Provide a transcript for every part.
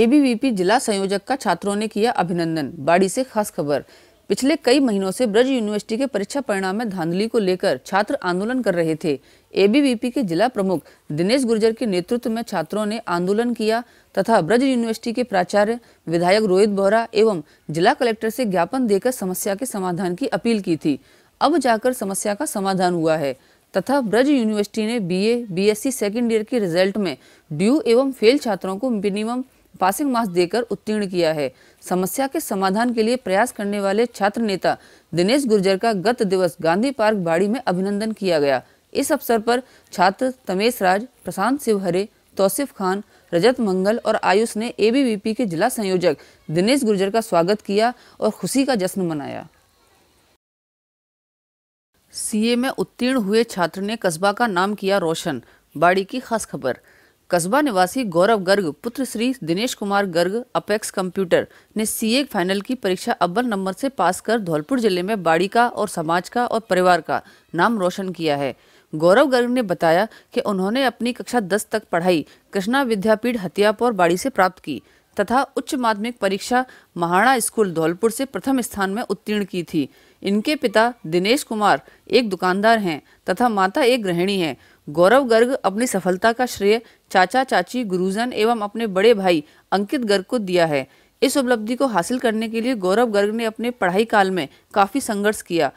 ABVP जिला संयोजक का छात्रों ने किया अभिनंदन बाड़ी से खास खबर पिछले कई महीनों से ब्रज यूनिवर्सिटी के परीक्षा परिणाम में धांधली को लेकर छात्र आंदोलन कर रहे थे एबीवीपी के जिला प्रमुख दिनेश गुर्जर के नेतृत्व में छात्रों ने आंदोलन किया तथा ब्रज यूनिवर्सिटी के प्राचार्य विधायक रोहित बोहरा एवं जिला कलेक्टर से ज्ञापन देकर समस्या के समाधान की अपील की थी अब जाकर समस्या का समाधान हुआ है तथा ब्रज यूनिवर्सिटी ने बी ए सेकेंड ईयर के रिजल्ट में ड्यू एवं फेल छात्रों को मिनिमम पासिंग मार्क्स देकर उत्तीर्ण किया है समस्या के समाधान के लिए प्रयास करने वाले छात्र नेता दिनेश गुर्जर का गत दिवस गांधी पार्क बाड़ी में अभिनंदन किया गया इस अवसर पर छात्र तमेश राज प्रशांत शिवहरे तौसिफ खान रजत मंगल और आयुष ने एबीवीपी के जिला संयोजक दिनेश गुर्जर का स्वागत किया और खुशी का जश्न मनाया सीए में उत्तीर्ण हुए छात्र ने कस्बा का नाम किया रोशन बाड़ी की खास खबर कस्बा निवासी गौरव गर्ग पुत्र श्री दिनेश कुमार गर्ग अपेक्स कंप्यूटर ने सीए फाइनल की परीक्षा अव्वल नंबर से पास कर धौलपुर जिले में बाड़ी का और समाज का और परिवार का नाम रोशन किया है गौरव गर्ग ने बताया कि उन्होंने अपनी कक्षा दस तक पढ़ाई कृष्णा विद्यापीठ हतियापुर बाड़ी से प्राप्त की तथा उच्च माध्यमिक परीक्षा महाणा स्कूल धौलपुर से प्रथम स्थान में उत्तीर्ण की थी इनके पिता दिनेश कुमार एक दुकानदार हैं तथा माता एक गृहिणी हैं गौरव गर्ग अपनी सफलता का श्रेय चाचा चाची गुरुजन एवं अपने बड़े भाई अंकित गर्ग को दिया है इस उपलब्धि को हासिल करने के लिए गौरव गर्ग ने अपने पढ़ाई काल में काफ़ी संघर्ष किया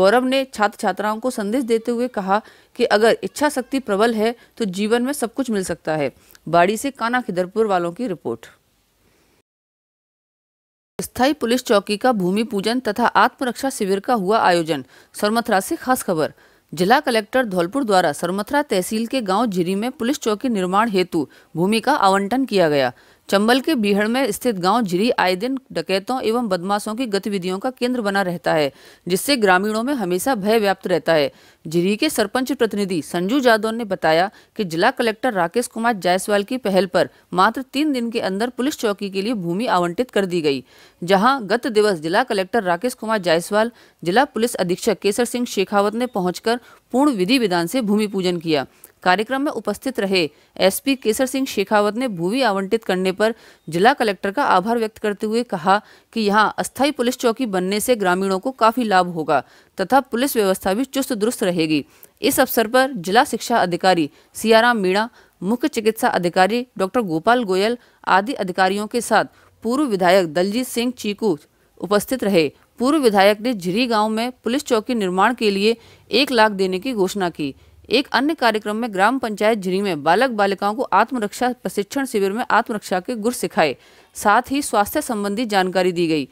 गौरव ने छात्र छात्राओं को संदेश देते हुए कहा कि अगर इच्छा शक्ति प्रबल है तो जीवन में सब कुछ मिल सकता है बाड़ी से काना खिदरपुर वालों की रिपोर्ट स्थायी पुलिस चौकी का भूमि पूजन तथा आत्मरक्षा शिविर का हुआ आयोजन सरमथरा से खास खबर जिला कलेक्टर धौलपुर द्वारा सरमथरा तहसील के गांव जिरी में पुलिस चौकी निर्माण हेतु भूमि का आवंटन किया गया चंबल के बीहड़ में स्थित गांव जिरी आए दिन डकैतों एवं बदमाशों की गतिविधियों का केंद्र बना रहता है जिससे ग्रामीणों में हमेशा भय व्याप्त रहता है जिरी के सरपंच प्रतिनिधि संजू जादव ने बताया कि जिला कलेक्टर राकेश कुमार जायसवाल की पहल पर मात्र तीन दिन के अंदर पुलिस चौकी के लिए भूमि आवंटित कर दी गई जहां गत दिवस जिला कलेक्टर राकेश कुमार जायसवाल जिला पुलिस अधीक्षक केसर सिंह शेखावत ने पहुंचकर पूर्ण विधि विधान से भूमि पूजन किया कार्यक्रम में उपस्थित रहे एसपी केसर सिंह शेखावत ने भूमि आवंटित करने पर जिला कलेक्टर का आभार व्यक्त करते हुए कहा कि यहां अस्थायी पुलिस चौकी बनने से ग्रामीणों को काफी लाभ होगा तथा पुलिस व्यवस्था भी चुस्त दुरुस्त रहेगी इस अवसर पर जिला शिक्षा अधिकारी सियाराम मीणा मुख्य चिकित्सा अधिकारी डॉक्टर गोपाल गोयल आदि अधिकारियों के साथ पूर्व विधायक दलजीत सिंह चीकू उपस्थित रहे पूर्व विधायक ने झिरी गांव में पुलिस चौकी निर्माण के लिए एक लाख देने की घोषणा की एक अन्य कार्यक्रम में ग्राम पंचायत झिरी में बालक बालिकाओं को आत्मरक्षा प्रशिक्षण शिविर में आत्मरक्षा के गुर सिखाए साथ ही स्वास्थ्य संबंधी जानकारी दी गई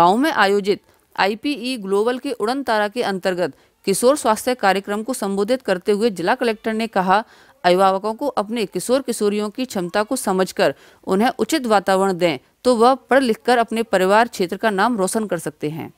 गाँव में आयोजित आईपीई ग्लोबल के उड़न तारा के अंतर्गत किशोर स्वास्थ्य कार्यक्रम को संबोधित करते हुए जिला कलेक्टर ने कहा अभिभावकों को अपने किशोर किशोरियों की क्षमता को समझकर उन्हें उचित वातावरण दें तो वह पढ़ कर अपने परिवार क्षेत्र का नाम रोशन कर सकते हैं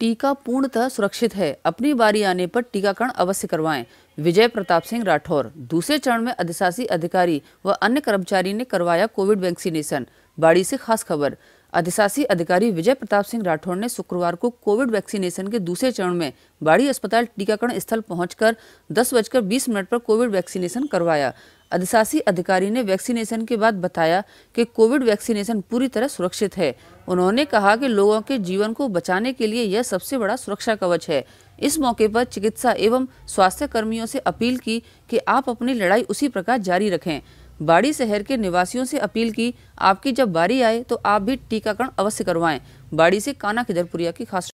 टीका पूर्णतः सुरक्षित है अपनी बारी आने पर टीकाकरण अवश्य करवाएं विजय प्रताप सिंह राठौर दूसरे चरण में अधिशासी अधिकारी व अन्य कर्मचारी ने करवाया कोविड वैक्सीनेशन बाड़ी से खास खबर अधिशासी अधिकारी विजय प्रताप सिंह राठौर ने शुक्रवार को कोविड वैक्सीनेशन के दूसरे चरण में बाड़ी अस्पताल टीकाकरण स्थल पहुंचकर दस बजकर बीस मिनट पर कोविड वैक्सीनेशन करवाया अधिशासी अधिकारी ने वैक्सीनेशन के बाद बताया कि कोविड वैक्सीनेशन पूरी तरह सुरक्षित है उन्होंने कहा कि लोगों के जीवन को बचाने के लिए यह सबसे बड़ा सुरक्षा कवच है इस मौके पर चिकित्सा एवं स्वास्थ्य कर्मियों से अपील की कि आप अपनी लड़ाई उसी प्रकार जारी रखें बाड़ी शहर के निवासियों से अपील की आपकी जब बारी आए तो आप भी टीकाकरण अवश्य करवाएं बाड़ी से काना खिदरपुरिया की खास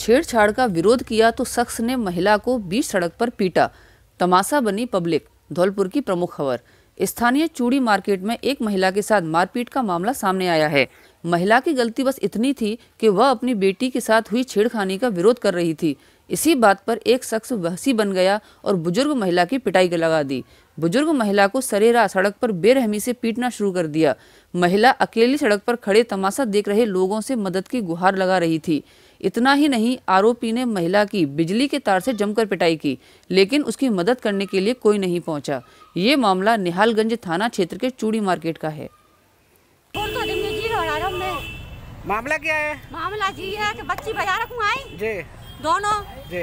छेड़छाड़ का विरोध किया तो शख्स ने महिला को बीच सड़क पर पीटा तमाशा बनी पब्लिक धौलपुर की प्रमुख खबर स्थानीय चूड़ी मार्केट में एक महिला के साथ मारपीट का मामला सामने आया है महिला की गलती बस इतनी थी कि वह अपनी बेटी के साथ हुई छेड़खानी का विरोध कर रही थी इसी बात पर एक शख्स वहसी बन गया और बुजुर्ग महिला की पिटाई लगा दी बुजुर्ग महिला को सरेरा सड़क पर बेरहमी से पीटना शुरू कर दिया महिला अकेली सड़क पर खड़े तमाशा देख रहे लोगों से मदद की गुहार लगा रही थी इतना ही नहीं आरोपी ने महिला की बिजली के तार से जमकर पिटाई की लेकिन उसकी मदद करने के लिए कोई नहीं पहुंचा ये मामला निहालगंज थाना क्षेत्र के चूड़ी मार्केट का है तो मामला क्या है मामला जी है कि बच्ची बाजार आई जी दोनों जी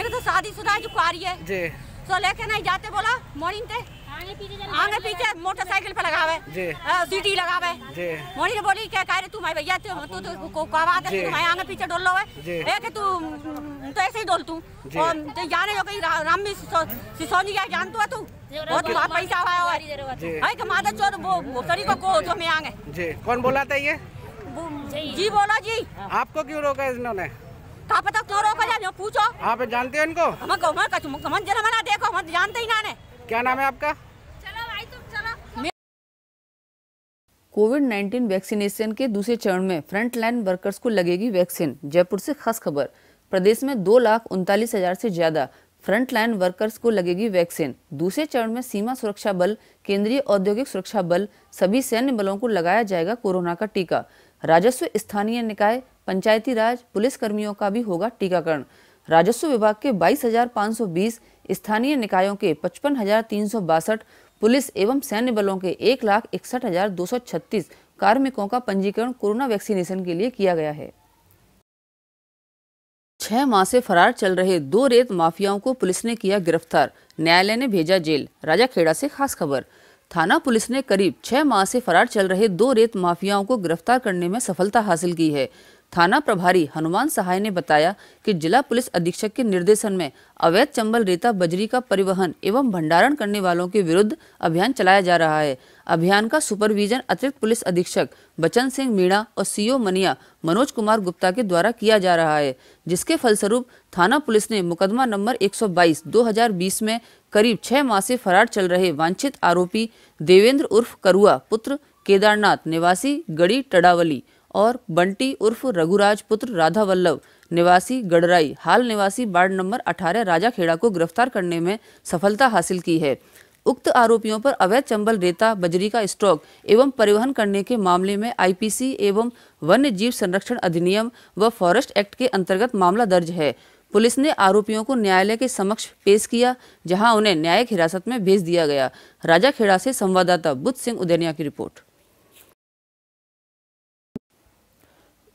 एक तो शादी शुदा जो कुआरी है जी तो लेके नहीं जाते बोला मॉर्निंग पे आगे पीछे मोटरसाइकिल पे लगावे सीटी लगावे मोनी ने बोली क्या कह रहे तू मैं भैया तू तू तो, तू तो, को दे तू मैं आगे पीछे डोल लो है एक तू तो ऐसे ही डोल तू और तो जाने जो कहीं राम भी सिसोनी क्या जान तू है तू बहुत वहाँ पैसा हुआ है भाई माता चोर वो सरी को को जो मैं आगे जी कौन बोला था ये जी बोला जी आपको क्यों रोका इन्होंने कहा तो पता क्यों रोक रहे पूछो आप जानते हैं इनको हम जरा देखो हम जानते ही ना ने क्या नाम है आपका कोविड 19 वैक्सीनेशन के दूसरे चरण में फ्रंट लाइन वर्कर्स को लगेगी वैक्सीन जयपुर से खास खबर प्रदेश में दो लाख उनतालीस हजार से ज्यादा फ्रंट लाइन वर्कर्स को लगेगी वैक्सीन दूसरे चरण में सीमा सुरक्षा बल केंद्रीय औद्योगिक सुरक्षा बल सभी सैन्य बलों को लगाया जाएगा कोरोना का टीका राजस्व स्थानीय निकाय पंचायती राज पुलिस कर्मियों का भी होगा टीकाकरण राजस्व विभाग के 22,520 स्थानीय निकायों के पचपन पुलिस एवं सैन्य बलों के एक लाख इकसठ हजार दो सौ छत्तीस कार्मिकों का पंजीकरण कोरोना वैक्सीनेशन के लिए किया गया है छह माह से फरार चल रहे दो रेत माफियाओं को पुलिस ने किया गिरफ्तार न्यायालय ने भेजा जेल राजा खेड़ा से खास खबर थाना पुलिस ने करीब छह माह से फरार चल रहे दो रेत माफियाओं को गिरफ्तार करने में सफलता हासिल की है थाना प्रभारी हनुमान सहाय ने बताया कि जिला पुलिस अधीक्षक के निर्देशन में अवैध चंबल रेता बजरी का परिवहन एवं भंडारण करने वालों के विरुद्ध अभियान चलाया जा रहा है अभियान का सुपरविजन अतिरिक्त पुलिस अधीक्षक बचन सिंह मीणा और सीओ मनिया मनोज कुमार गुप्ता के द्वारा किया जा रहा है जिसके फलस्वरूप थाना पुलिस ने मुकदमा नंबर 122 2020 में करीब छह माह से फरार चल रहे वांछित आरोपी देवेंद्र उर्फ करुआ पुत्र केदारनाथ निवासी गढ़ी टडावली और बंटी उर्फ रघुराज पुत्र राधा वल्लभ निवासी गडराई हाल निवासी वार्ड नंबर 18 खेड़ा को गिरफ्तार करने में सफलता हासिल की है उक्त आरोपियों पर अवैध चंबल रेता बजरी का स्टॉक एवं परिवहन करने के मामले में आईपीसी एवं वन्य जीव संरक्षण अधिनियम व फॉरेस्ट एक्ट के अंतर्गत मामला दर्ज है पुलिस ने आरोपियों को न्यायालय के समक्ष पेश किया जहां उन्हें न्यायिक हिरासत में भेज दिया गया राजा खेड़ा से संवाददाता बुद्ध सिंह उदयनिया की रिपोर्ट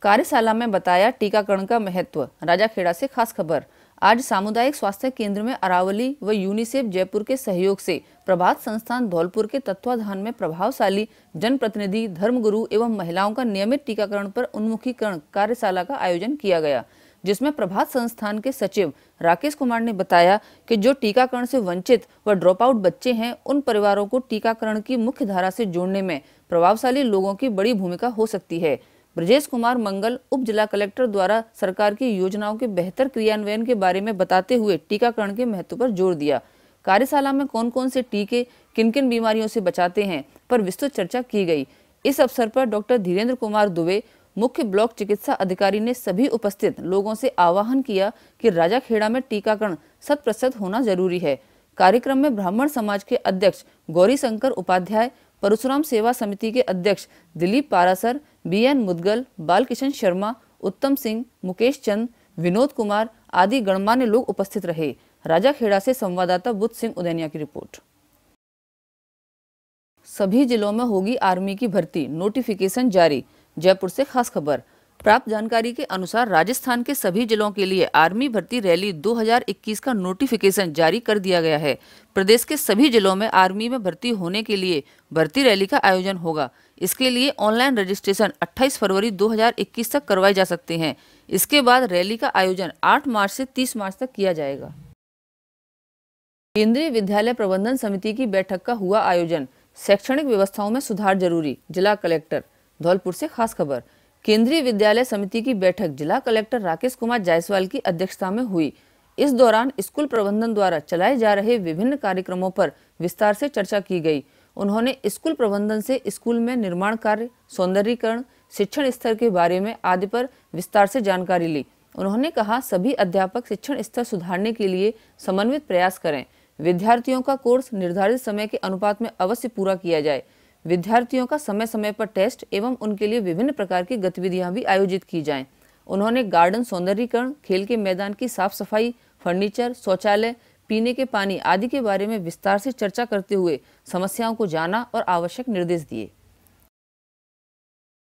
कार्यशाला में बताया टीकाकरण का महत्व राजाखेड़ा से खास खबर आज सामुदायिक स्वास्थ्य केंद्र में अरावली व यूनिसेफ जयपुर के सहयोग से प्रभात संस्थान धौलपुर के तत्वाधान में प्रभावशाली जनप्रतिनिधि धर्मगुरु एवं महिलाओं का नियमित टीकाकरण पर उन्मुखीकरण कार्यशाला का आयोजन किया गया जिसमें प्रभात संस्थान के सचिव राकेश कुमार ने बताया कि जो टीकाकरण से वंचित व ड्रॉप आउट बच्चे हैं उन परिवारों को टीकाकरण की मुख्य धारा से जोड़ने में प्रभावशाली लोगों की बड़ी भूमिका हो सकती है ब्रजेश कुमार मंगल उप जिला कलेक्टर द्वारा सरकार की योजनाओं के बेहतर क्रियान्वयन के बारे में बताते हुए टीकाकरण के महत्व पर जोर दिया कार्यशाला में कौन कौन से टीके किन किन बीमारियों से बचाते हैं पर विस्तृत चर्चा की गई इस अवसर पर डॉक्टर धीरेन्द्र कुमार दुबे मुख्य ब्लॉक चिकित्सा अधिकारी ने सभी उपस्थित लोगों से आह्वान किया कि राजाखेड़ा में टीकाकरण शत प्रतिशत होना जरूरी है कार्यक्रम में ब्राह्मण समाज के अध्यक्ष गौरी शंकर उपाध्याय परशुराम सेवा समिति के अध्यक्ष दिलीप पारासर बी एन मुदगल बालकिशन शर्मा उत्तम सिंह मुकेश चंद विनोद कुमार आदि गणमान्य लोग उपस्थित रहे राजा खेड़ा से संवाददाता बुद्ध सिंह उदैनिया की रिपोर्ट सभी जिलों में होगी आर्मी की भर्ती नोटिफिकेशन जारी जयपुर से खास खबर प्राप्त जानकारी के अनुसार राजस्थान के सभी जिलों के लिए आर्मी भर्ती रैली 2021 का नोटिफिकेशन जारी कर दिया गया है प्रदेश के सभी जिलों में आर्मी में भर्ती होने के लिए भर्ती रैली का आयोजन होगा इसके लिए ऑनलाइन रजिस्ट्रेशन 28 फरवरी 2021 तक करवाए जा सकते हैं इसके बाद रैली का आयोजन 8 मार्च से 30 मार्च तक किया जाएगा केंद्रीय विद्यालय प्रबंधन समिति की बैठक का हुआ आयोजन शैक्षणिक व्यवस्थाओं में सुधार जरूरी जिला कलेक्टर धौलपुर से खास खबर केंद्रीय विद्यालय समिति की बैठक जिला कलेक्टर राकेश कुमार जायसवाल की अध्यक्षता में हुई इस दौरान स्कूल प्रबंधन द्वारा चलाए जा रहे विभिन्न कार्यक्रमों पर विस्तार से चर्चा की गई उन्होंने स्कूल प्रबंधन से स्कूल में निर्माण कार्य सौंदर्यीकरण शिक्षण स्तर के बारे में आदि पर विस्तार से जानकारी ली उन्होंने कहा सभी अध्यापक शिक्षण स्तर सुधारने के लिए समन्वित प्रयास करें विद्यार्थियों का कोर्स निर्धारित समय के अनुपात में अवश्य पूरा किया जाए विद्यार्थियों का समय समय पर टेस्ट एवं उनके लिए विभिन्न प्रकार की गतिविधियां भी आयोजित की जाएं। उन्होंने गार्डन सौंदर्यीकरण खेल के मैदान की साफ सफाई फर्नीचर शौचालय पीने के पानी आदि के बारे में विस्तार से चर्चा करते हुए समस्याओं को जाना और आवश्यक निर्देश दिए